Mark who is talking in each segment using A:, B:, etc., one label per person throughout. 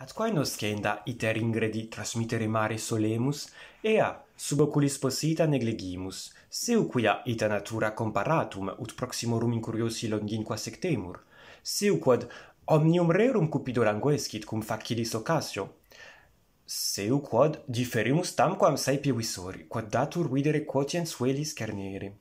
A: At quae nos scenda iter ingredi trasmitere mare solemus, ea sub oculis posita neglegimus, seu quia ita natura comparatum ut proximorum incuriosi longinqua sectemur, seu quod omnium rerum cupido languescit cum facilis ocasio, seu quod diferimus tamquam saepe visori, quod datur videre quotien suelis cernere.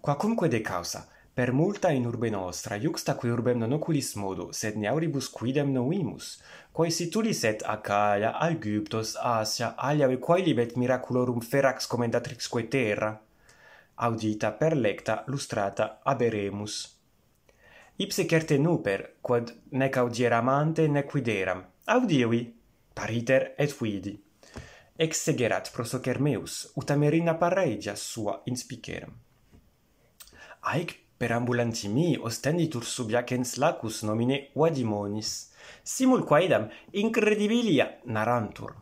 A: Quacumque de causa, per multa in urbe nostra iuxta qui urbem non oculis modo sed ne auribus quidem noimus quae situlis et acaia, algyptos asia alia quae libet miraculorum ferax comendatrix quae terra audita per lecta lustrata aberemus ipse certe nuper quod nec audieram ante nec quideram audievi pariter et fuidi ex segerat pro socermeus ut amerina parregia sua inspicerem Aec per ambulanti mi ostendi sub jacens lacus nomine vadimonis simul quaedam incredibilia narantur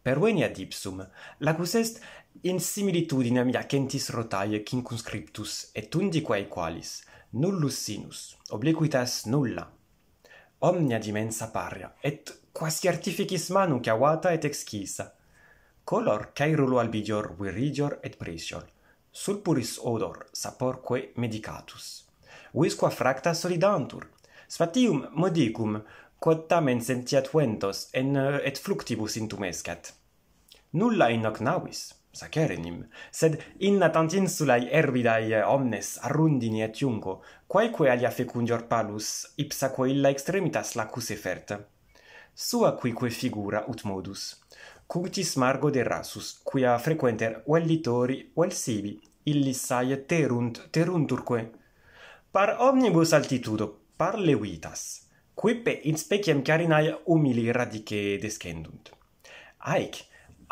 A: per venia dipsum lacus est in similitudine am jacentis rotae quincus et tundi quaequalis, qualis nullus sinus obliquitas nulla omnia dimensa paria et quasi artificis manum chiavata et exquisa color caerulo albidior virigior et prisior Sulpuris odor, saporque medicatus. Visqua fracta solidantur. Sfatium modicum, quod tamen sentiat ventos, en eh, et fluctibus intumescat. Nulla in hoc navis, sacerenim, sed in natant insulae erbidae omnes, arrundini et iunco, quaeque alia fecundior palus, ipsaque illa extremitas lacus eferta. Sua quique figura ut modus. Cugtis margo derasus, quia frequenter oel litori oel sibi, illis sae terunt, terunturque, par omnibus altitudo, par levitas, quippe in speciem carinae umili radice descendunt. Aec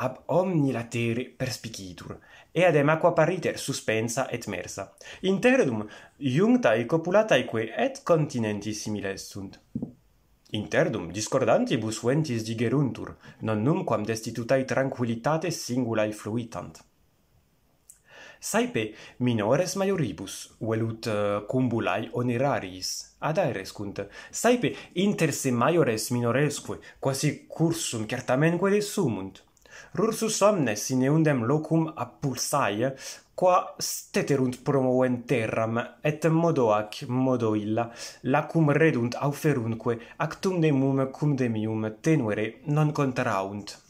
A: ab omni lateri perspicitur, eadem aqua pariter suspensa et mersa, interdum jungtae copulataeque et continenti similes sunt. Interdum discordantibus ventis digeruntur, non numquam destitutai tranquillitate singulae fluitant saipe minores maioribus velut eh, cumbulai oniraris ad aeres cunt saipe inter se maiores minoresque quasi cursum certamenque quod sumunt rursus omnes in eundem locum appulsai qua steterunt promovent terram et modo ac modo illa lacum redunt auferunque actum de mum cum de mium tenuere non contraunt